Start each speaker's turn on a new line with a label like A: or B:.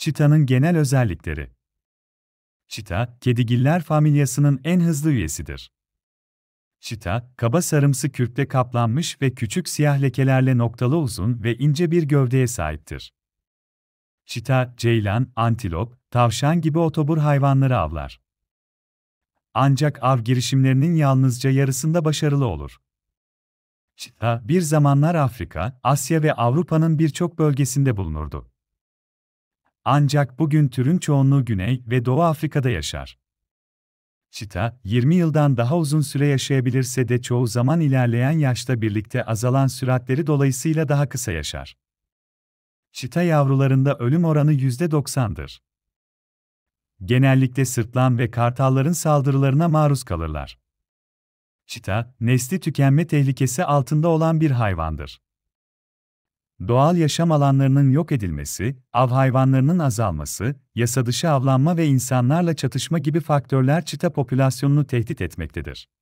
A: Çita'nın genel özellikleri. Çita, kedigiller familyasının en hızlı üyesidir. Çita, kaba sarımsı kürkle kaplanmış ve küçük siyah lekelerle noktalı uzun ve ince bir gövdeye sahiptir. Çita, ceylan, antilop, tavşan gibi otobur hayvanları avlar. Ancak av girişimlerinin yalnızca yarısında başarılı olur. Çita, bir zamanlar Afrika, Asya ve Avrupa'nın birçok bölgesinde bulunurdu. Ancak bugün türün çoğunluğu Güney ve Doğu Afrika'da yaşar. Çita, 20 yıldan daha uzun süre yaşayabilirse de çoğu zaman ilerleyen yaşta birlikte azalan süratleri dolayısıyla daha kısa yaşar. Çita yavrularında ölüm oranı %90'dır. Genellikle sırtlan ve kartalların saldırılarına maruz kalırlar. Çita, nesli tükenme tehlikesi altında olan bir hayvandır doğal yaşam alanlarının yok edilmesi, av hayvanlarının azalması, yasadışı avlanma ve insanlarla çatışma gibi faktörler çita popülasyonunu tehdit etmektedir.